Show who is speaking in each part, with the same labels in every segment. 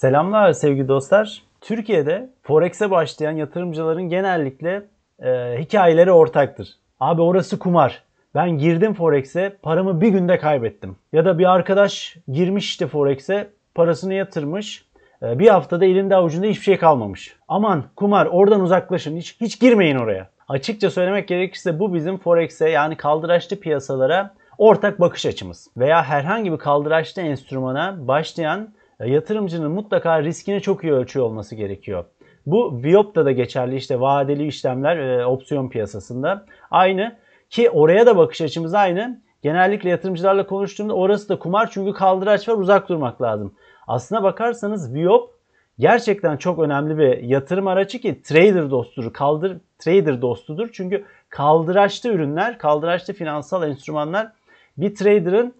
Speaker 1: Selamlar sevgili dostlar. Türkiye'de Forex'e başlayan yatırımcıların genellikle e, hikayeleri ortaktır. Abi orası kumar. Ben girdim Forex'e paramı bir günde kaybettim. Ya da bir arkadaş girmiş işte Forex'e parasını yatırmış. E, bir haftada elinde avucunda hiçbir şey kalmamış. Aman kumar oradan uzaklaşın hiç, hiç girmeyin oraya. Açıkça söylemek gerekirse bu bizim Forex'e yani kaldıraçlı piyasalara ortak bakış açımız. Veya herhangi bir kaldıraçlı enstrümana başlayan yatırımcının mutlaka riskini çok iyi ölçüyor olması gerekiyor. Bu Viop'ta da geçerli işte vadeli işlemler e, opsiyon piyasasında. Aynı ki oraya da bakış açımız aynı. Genellikle yatırımcılarla konuştuğumda orası da kumar çünkü kaldıraç var uzak durmak lazım. Aslına bakarsanız Viop gerçekten çok önemli bir yatırım aracı ki trader dostudur. Kaldır trader dostudur. Çünkü kaldıraçlı ürünler, kaldıraçlı finansal enstrümanlar bir trader'ın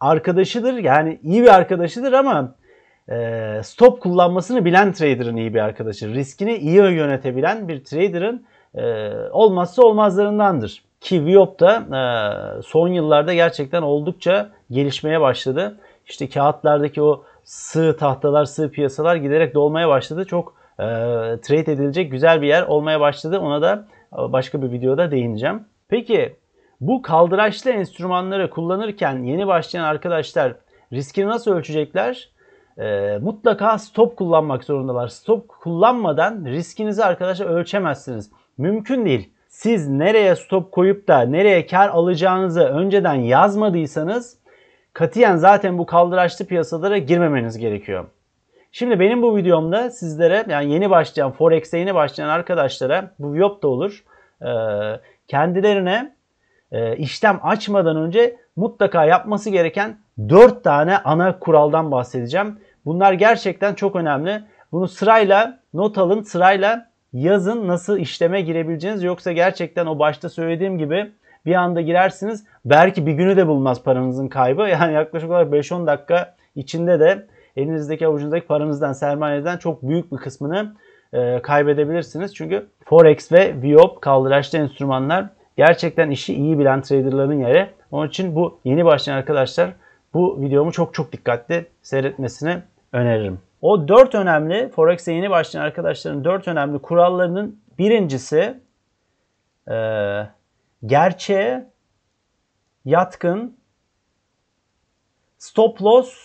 Speaker 1: arkadaşıdır. Yani iyi bir arkadaşıdır ama ee, stop kullanmasını bilen trader'ın iyi bir arkadaşı. Riskini iyi yönetebilen bir trader'ın e, olmazsa olmazlarındandır. Ki Viop da e, son yıllarda gerçekten oldukça gelişmeye başladı. İşte kağıtlardaki o sığ tahtalar, sığ piyasalar giderek dolmaya başladı. Çok e, trade edilecek güzel bir yer olmaya başladı. Ona da e, başka bir videoda değineceğim. Peki bu kaldıraçlı enstrümanları kullanırken yeni başlayan arkadaşlar riskini nasıl ölçecekler? e, mutlaka stop kullanmak zorundalar. Stop kullanmadan riskinizi arkadaşlar ölçemezsiniz. Mümkün değil. Siz nereye stop koyup da nereye kar alacağınızı önceden yazmadıysanız katiyen zaten bu kaldıraçlı piyasalara girmemeniz gerekiyor. Şimdi benim bu videomda sizlere yani yeni başlayan Forex'e yeni başlayan arkadaşlara bu Viyop da olur. Ee, kendilerine e, işlem açmadan önce mutlaka yapması gereken 4 tane ana kuraldan bahsedeceğim. Bunlar gerçekten çok önemli. Bunu sırayla not alın, sırayla yazın nasıl işleme girebileceğiniz yoksa gerçekten o başta söylediğim gibi bir anda girersiniz. Belki bir günü de bulmaz paranızın kaybı. Yani yaklaşık olarak 5-10 dakika içinde de elinizdeki avucunuzdaki paranızdan, sermayeden çok büyük bir kısmını e, kaybedebilirsiniz. Çünkü Forex ve Viop kaldıraçlı enstrümanlar gerçekten işi iyi bilen traderların yeri. Onun için bu yeni başlayan arkadaşlar bu videomu çok çok dikkatli seyretmesini öneririm. O dört önemli Forex'e yeni başlayan arkadaşların dört önemli kurallarının birincisi e, gerçeğe yatkın stop loss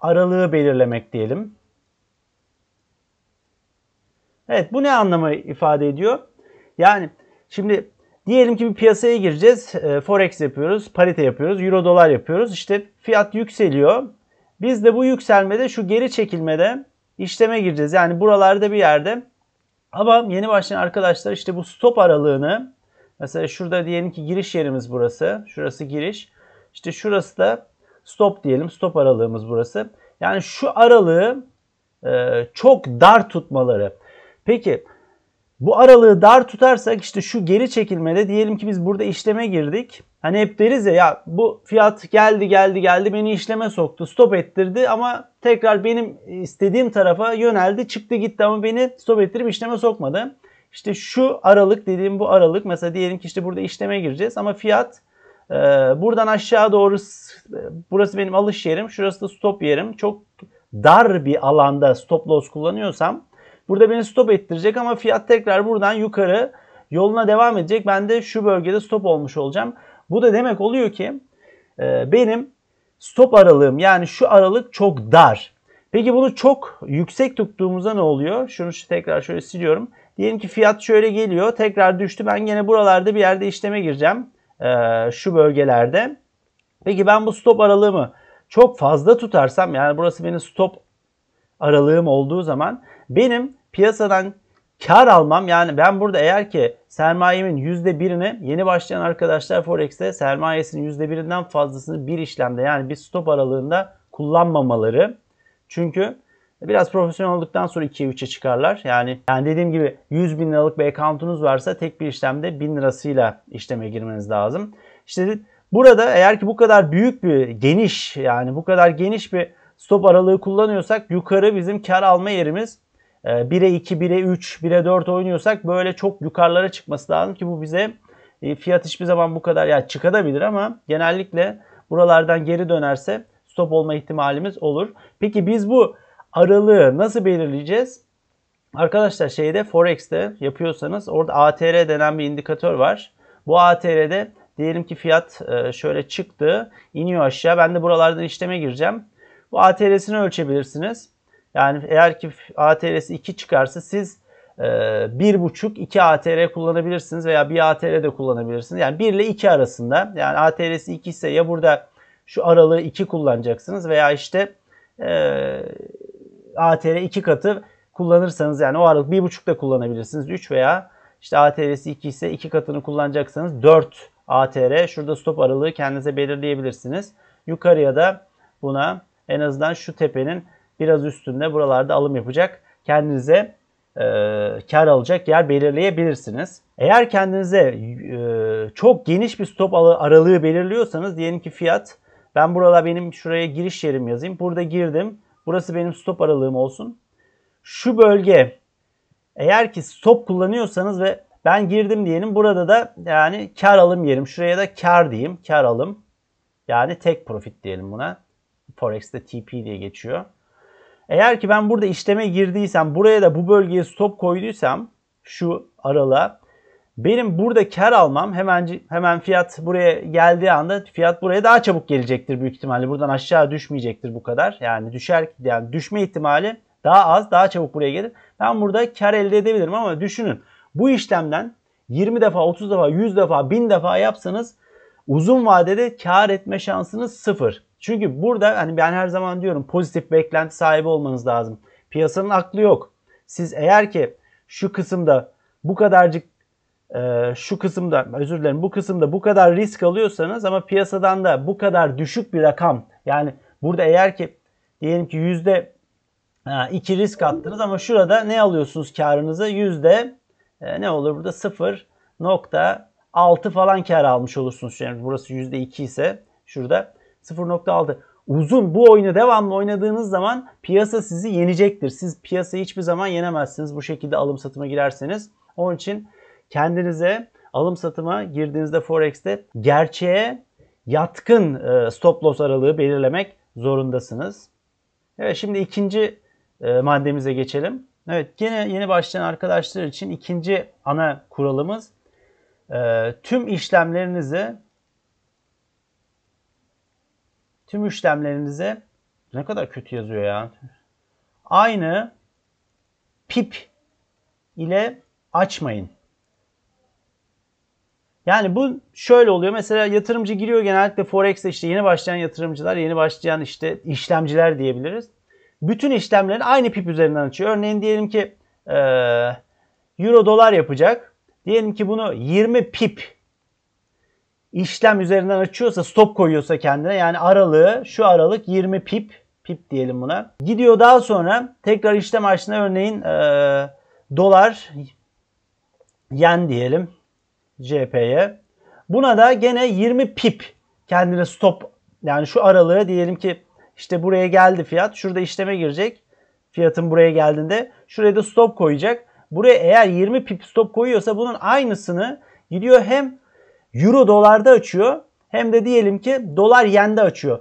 Speaker 1: aralığı belirlemek diyelim. Evet bu ne anlamı ifade ediyor? Yani şimdi diyelim ki bir piyasaya gireceğiz. E, forex yapıyoruz, parite yapıyoruz, euro dolar yapıyoruz. İşte fiyat yükseliyor. Biz de bu yükselmede şu geri çekilmede işleme gireceğiz. Yani buralarda bir yerde. Ama yeni başlayan arkadaşlar işte bu stop aralığını mesela şurada diyelim ki giriş yerimiz burası. Şurası giriş. İşte şurası da stop diyelim. Stop aralığımız burası. Yani şu aralığı e, çok dar tutmaları. Peki bu aralığı dar tutarsak işte şu geri çekilmede diyelim ki biz burada işleme girdik. Hani hep deriz ya ya bu fiyat geldi geldi geldi beni işleme soktu stop ettirdi ama tekrar benim istediğim tarafa yöneldi çıktı gitti ama beni stop ettirip işleme sokmadı. İşte şu aralık dediğim bu aralık mesela diyelim ki işte burada işleme gireceğiz ama fiyat e, buradan aşağı doğru e, burası benim alış yerim şurası da stop yerim çok dar bir alanda stop loss kullanıyorsam Burada beni stop ettirecek ama fiyat tekrar buradan yukarı yoluna devam edecek. Ben de şu bölgede stop olmuş olacağım. Bu da demek oluyor ki e, benim stop aralığım yani şu aralık çok dar. Peki bunu çok yüksek tuttuğumuzda ne oluyor? Şunu tekrar şöyle siliyorum. Diyelim ki fiyat şöyle geliyor. Tekrar düştü. Ben gene buralarda bir yerde işleme gireceğim. E, şu bölgelerde. Peki ben bu stop aralığımı çok fazla tutarsam yani burası benim stop aralığım olduğu zaman benim piyasadan kar almam yani ben burada eğer ki sermayemin %1'ini yeni başlayan arkadaşlar Forex'te sermayesinin %1'inden fazlasını bir işlemde yani bir stop aralığında kullanmamaları. Çünkü biraz profesyonel olduktan sonra 2'ye 3'e çıkarlar. Yani, yani dediğim gibi 100 bin liralık bir accountunuz varsa tek bir işlemde 1000 lirasıyla işleme girmeniz lazım. İşte burada eğer ki bu kadar büyük bir geniş yani bu kadar geniş bir stop aralığı kullanıyorsak yukarı bizim kar alma yerimiz 1'e 2, 1'e 3, 1'e 4 oynuyorsak böyle çok yukarılara çıkması lazım ki bu bize e, fiyat hiçbir zaman bu kadar ya yani çıkabilir ama genellikle buralardan geri dönerse stop olma ihtimalimiz olur. Peki biz bu aralığı nasıl belirleyeceğiz? Arkadaşlar şeyde Forex'te yapıyorsanız orada ATR denen bir indikatör var. Bu ATR'de diyelim ki fiyat e, şöyle çıktı, iniyor aşağı. Ben de buralardan işleme gireceğim. Bu ATR'sini ölçebilirsiniz. Yani eğer ki ATR'si 2 çıkarsa siz e, 1.5-2 ATR kullanabilirsiniz veya 1 ATR de kullanabilirsiniz. Yani 1 ile 2 arasında yani ATR'si 2 ise ya burada şu aralığı 2 kullanacaksınız veya işte e, ATR 2 katı kullanırsanız yani o aralık 1.5 da kullanabilirsiniz 3 veya işte ATR'si 2 ise 2 katını kullanacaksanız 4 ATR. Şurada stop aralığı kendinize belirleyebilirsiniz. Yukarıya da buna en azından şu tepenin biraz üstünde buralarda alım yapacak. Kendinize e, kar alacak yer belirleyebilirsiniz. Eğer kendinize e, çok geniş bir stop aralığı belirliyorsanız diyelim ki fiyat ben burada benim şuraya giriş yerim yazayım. Burada girdim. Burası benim stop aralığım olsun. Şu bölge eğer ki stop kullanıyorsanız ve ben girdim diyelim. Burada da yani kar alım yerim. Şuraya da kar diyeyim. Kar alım. Yani tek profit diyelim buna. Forex'te TP diye geçiyor. Eğer ki ben burada işleme girdiysem, buraya da bu bölgeye stop koyduysam şu aralığa benim burada kar almam hemen hemen fiyat buraya geldiği anda fiyat buraya daha çabuk gelecektir büyük ihtimalle. Buradan aşağı düşmeyecektir bu kadar. Yani düşer yani düşme ihtimali daha az, daha çabuk buraya gelir. Ben burada kar elde edebilirim ama düşünün bu işlemden 20 defa, 30 defa, 100 defa, 1000 defa yapsanız uzun vadede kar etme şansınız sıfır. Çünkü burada hani ben her zaman diyorum pozitif beklenti sahibi olmanız lazım. Piyasanın aklı yok. Siz eğer ki şu kısımda bu kadarcık e, şu kısımda özür dilerim bu kısımda bu kadar risk alıyorsanız ama piyasadan da bu kadar düşük bir rakam yani burada eğer ki diyelim ki yüzde iki risk attınız ama şurada ne alıyorsunuz karınıza yüzde e, ne olur burada 0.6 falan kar almış olursunuz. Yani burası yüzde iki ise şurada 0.6. Uzun bu oyunu devamlı oynadığınız zaman piyasa sizi yenecektir. Siz piyasayı hiçbir zaman yenemezsiniz bu şekilde alım satıma girerseniz. Onun için kendinize alım satıma girdiğinizde Forex'te gerçeğe yatkın e, stop loss aralığı belirlemek zorundasınız. Evet şimdi ikinci e, maddemize geçelim. Evet yine yeni başlayan arkadaşlar için ikinci ana kuralımız e, tüm işlemlerinizi tüm işlemlerinize ne kadar kötü yazıyor ya. Aynı pip ile açmayın. Yani bu şöyle oluyor. Mesela yatırımcı giriyor genellikle Forex'te işte yeni başlayan yatırımcılar, yeni başlayan işte işlemciler diyebiliriz. Bütün işlemleri aynı pip üzerinden açıyor. Örneğin diyelim ki e, euro dolar yapacak. Diyelim ki bunu 20 pip işlem üzerinden açıyorsa stop koyuyorsa kendine yani aralığı şu aralık 20 pip pip diyelim buna. Gidiyor daha sonra tekrar işlem açtığında örneğin e, dolar yen diyelim CP'ye. Buna da gene 20 pip kendine stop yani şu aralığı diyelim ki işte buraya geldi fiyat. Şurada işleme girecek. Fiyatın buraya geldiğinde şuraya da stop koyacak. Buraya eğer 20 pip stop koyuyorsa bunun aynısını gidiyor hem euro dolarda açıyor hem de diyelim ki dolar yende açıyor.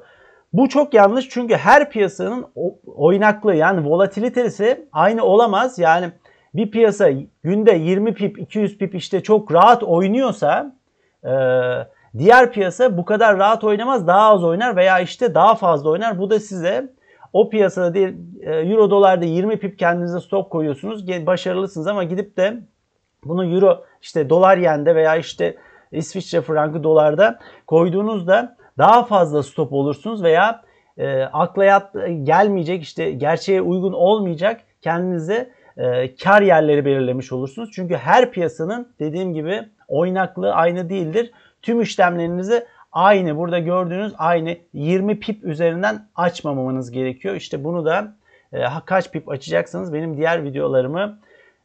Speaker 1: Bu çok yanlış çünkü her piyasanın oynaklığı yani volatilitesi aynı olamaz. Yani bir piyasa günde 20 pip 200 pip işte çok rahat oynuyorsa e, diğer piyasa bu kadar rahat oynamaz daha az oynar veya işte daha fazla oynar. Bu da size o piyasada değil e, euro dolarda 20 pip kendinize stop koyuyorsunuz başarılısınız ama gidip de bunu euro işte dolar yende veya işte İsviçre frankı dolarda koyduğunuzda daha fazla stop olursunuz veya e, akla yat, e, gelmeyecek işte gerçeğe uygun olmayacak kendinize e, kar yerleri belirlemiş olursunuz. Çünkü her piyasanın dediğim gibi oynaklığı aynı değildir. Tüm işlemlerinizi aynı burada gördüğünüz aynı 20 pip üzerinden açmamamanız gerekiyor. İşte bunu da e, kaç pip açacaksanız benim diğer videolarımı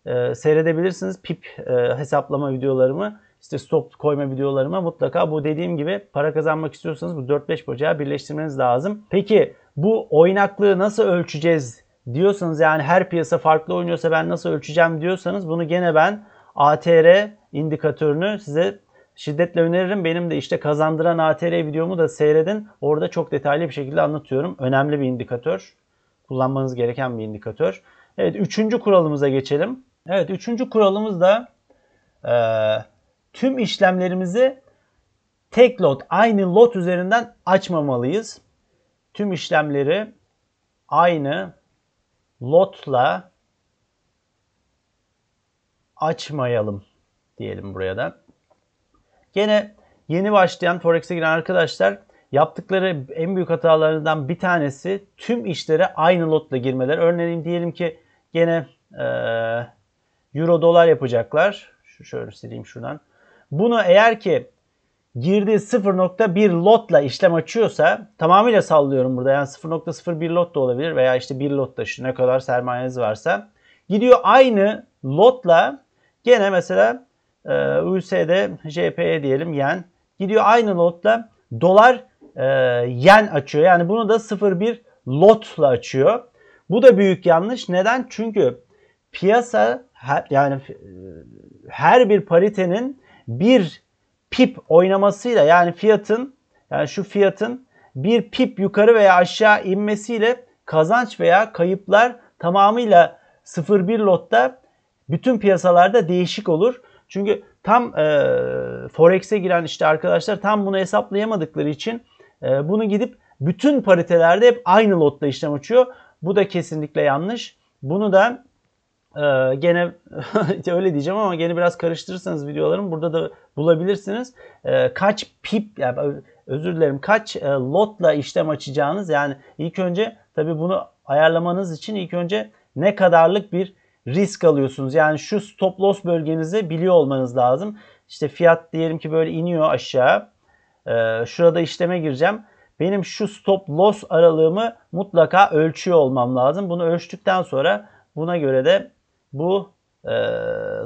Speaker 1: e, seyredebilirsiniz. Pip e, hesaplama videolarımı işte stop koyma videolarıma mutlaka bu dediğim gibi para kazanmak istiyorsanız bu 4-5 bacağı birleştirmeniz lazım. Peki bu oynaklığı nasıl ölçeceğiz diyorsanız yani her piyasa farklı oynuyorsa ben nasıl ölçeceğim diyorsanız bunu gene ben ATR indikatörünü size şiddetle öneririm. Benim de işte kazandıran ATR videomu da seyredin. Orada çok detaylı bir şekilde anlatıyorum. Önemli bir indikatör. Kullanmanız gereken bir indikatör. Evet üçüncü kuralımıza geçelim. Evet üçüncü kuralımız da e, tüm işlemlerimizi tek lot, aynı lot üzerinden açmamalıyız. Tüm işlemleri aynı lotla açmayalım diyelim buraya da. Gene yeni başlayan Forex'e giren arkadaşlar yaptıkları en büyük hatalarından bir tanesi tüm işlere aynı lotla girmeler. Örneğin diyelim ki gene e, euro dolar yapacaklar. Şu şöyle sileyim şuradan. Bunu eğer ki girdiği 0.1 lotla işlem açıyorsa tamamıyla sallıyorum burada. Yani 0.01 lot da olabilir veya işte 1 lot da şu ne kadar sermayeniz varsa. Gidiyor aynı lotla gene mesela e, USD JPY e diyelim yen. Gidiyor aynı lotla dolar e, yen açıyor. Yani bunu da 0.1 lotla açıyor. Bu da büyük yanlış. Neden? Çünkü piyasa her, yani e, her bir paritenin bir pip oynamasıyla yani fiyatın yani şu fiyatın bir pip yukarı veya aşağı inmesiyle kazanç veya kayıplar tamamıyla 0-1 lotta bütün piyasalarda değişik olur. Çünkü tam e, Forex'e giren işte arkadaşlar tam bunu hesaplayamadıkları için e, bunu gidip bütün paritelerde hep aynı lotta işlem açıyor. Bu da kesinlikle yanlış. Bunu da ee, gene öyle diyeceğim ama gene biraz karıştırırsanız videolarımı burada da bulabilirsiniz. Ee, kaç pip yani özür dilerim kaç e, lotla işlem açacağınız yani ilk önce tabi bunu ayarlamanız için ilk önce ne kadarlık bir risk alıyorsunuz. Yani şu stop loss bölgenizi biliyor olmanız lazım. İşte fiyat diyelim ki böyle iniyor aşağı. Ee, şurada işleme gireceğim. Benim şu stop loss aralığımı mutlaka ölçüyor olmam lazım. Bunu ölçtükten sonra buna göre de bu e,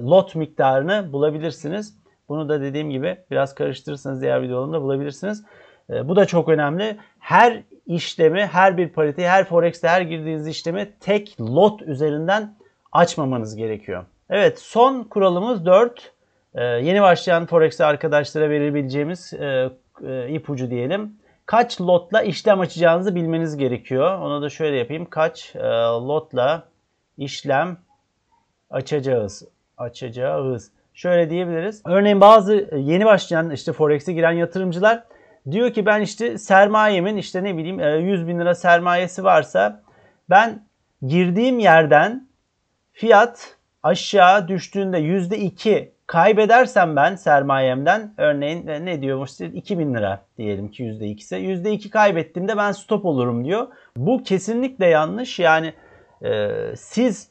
Speaker 1: lot miktarını bulabilirsiniz. Bunu da dediğim gibi biraz karıştırırsanız diğer videolarımda bulabilirsiniz. E, bu da çok önemli. Her işlemi, her bir pariteyi, her forex'te her girdiğiniz işlemi tek lot üzerinden açmamanız gerekiyor. Evet son kuralımız 4. E, yeni başlayan forex'te arkadaşlara verebileceğimiz e, e, ipucu diyelim. Kaç lotla işlem açacağınızı bilmeniz gerekiyor. Ona da şöyle yapayım. Kaç e, lotla işlem açacağız. Açacağız. Şöyle diyebiliriz. Örneğin bazı e, yeni başlayan işte Forex'e giren yatırımcılar diyor ki ben işte sermayemin işte ne bileyim 100 e, bin lira sermayesi varsa ben girdiğim yerden fiyat aşağı düştüğünde %2 kaybedersem ben sermayemden örneğin e, ne diyormuş işte 2000 lira diyelim ki %2 ise %2 kaybettiğimde ben stop olurum diyor. Bu kesinlikle yanlış yani e, siz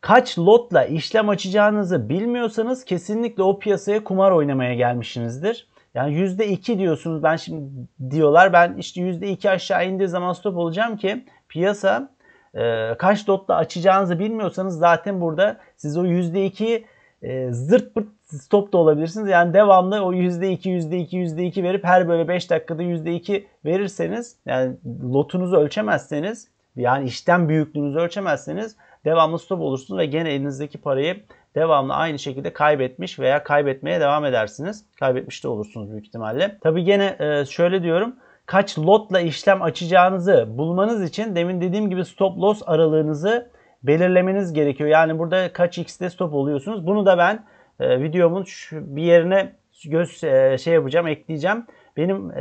Speaker 1: kaç lotla işlem açacağınızı bilmiyorsanız kesinlikle o piyasaya kumar oynamaya gelmişsinizdir. Yani %2 diyorsunuz ben şimdi diyorlar ben işte %2 aşağı indiği zaman stop olacağım ki piyasa e, kaç lotla açacağınızı bilmiyorsanız zaten burada siz o %2 e, zırt pırt stop da olabilirsiniz. Yani devamlı o %2 %2 %2 verip her böyle 5 dakikada %2 verirseniz yani lotunuzu ölçemezseniz yani işlem büyüklüğünüzü ölçemezseniz devamlı stop olursunuz ve gene elinizdeki parayı devamlı aynı şekilde kaybetmiş veya kaybetmeye devam edersiniz. Kaybetmiş de olursunuz büyük ihtimalle. Tabi gene e, şöyle diyorum kaç lotla işlem açacağınızı bulmanız için demin dediğim gibi stop loss aralığınızı belirlemeniz gerekiyor. Yani burada kaç x'te stop oluyorsunuz. Bunu da ben e, videomun şu, bir yerine göz e, şey yapacağım, ekleyeceğim. Benim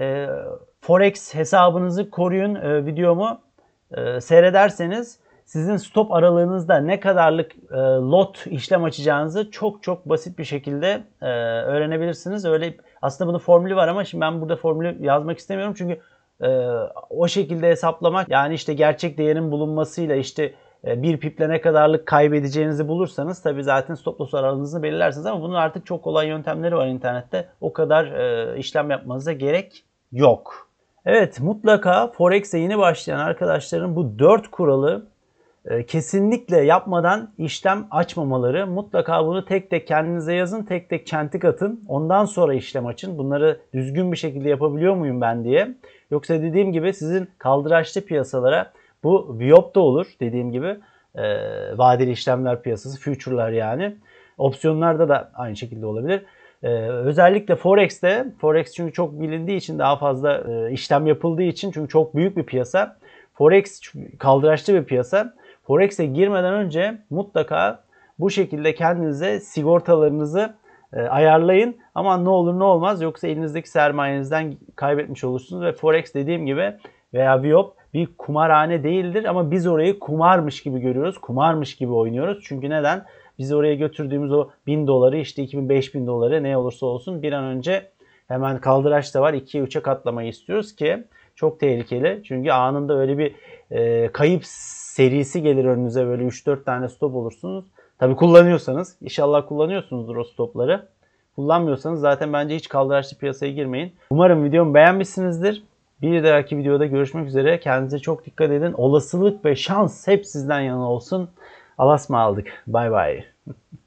Speaker 1: forex hesabınızı koruyun videomu seyrederseniz sizin stop aralığınızda ne kadarlık e, lot işlem açacağınızı çok çok basit bir şekilde e, öğrenebilirsiniz. Öyle aslında bunun formülü var ama şimdi ben burada formülü yazmak istemiyorum çünkü e, o şekilde hesaplamak yani işte gerçek değerin bulunmasıyla işte e, bir piple ne kadarlık kaybedeceğinizi bulursanız tabi zaten stop loss aralığınızı belirlersiniz ama bunun artık çok kolay yöntemleri var internette. O kadar e, işlem yapmanıza gerek yok. Evet mutlaka Forex'e yeni başlayan arkadaşların bu 4 kuralı ee, kesinlikle yapmadan işlem açmamaları. Mutlaka bunu tek tek kendinize yazın, tek tek çentik atın. Ondan sonra işlem açın. Bunları düzgün bir şekilde yapabiliyor muyum ben diye. Yoksa dediğim gibi sizin kaldıraçlı piyasalara bu Viop da olur dediğim gibi. E, vadeli işlemler piyasası, future'lar yani. Opsiyonlarda da aynı şekilde olabilir. Ee, özellikle Forex'te, Forex çünkü çok bilindiği için daha fazla e, işlem yapıldığı için çünkü çok büyük bir piyasa. Forex kaldıraçlı bir piyasa. Forex'e girmeden önce mutlaka bu şekilde kendinize sigortalarınızı e, ayarlayın. Ama ne olur ne olmaz yoksa elinizdeki sermayenizden kaybetmiş olursunuz ve Forex dediğim gibi veya Viop bir kumarhane değildir ama biz orayı kumarmış gibi görüyoruz. Kumarmış gibi oynuyoruz. Çünkü neden? Biz oraya götürdüğümüz o 1000 doları işte 2000-5000 doları ne olursa olsun bir an önce hemen kaldıraç da var 2'ye 3'e katlamayı istiyoruz ki çok tehlikeli. Çünkü anında öyle bir e, kayıp serisi gelir önünüze. Böyle 3-4 tane stop olursunuz. Tabi kullanıyorsanız. inşallah kullanıyorsunuzdur o stopları. Kullanmıyorsanız zaten bence hiç kaldıraçlı piyasaya girmeyin. Umarım videomu beğenmişsinizdir. Bir dahaki videoda görüşmek üzere. Kendinize çok dikkat edin. Olasılık ve şans hep sizden yana olsun. Alasma aldık. Bay bay.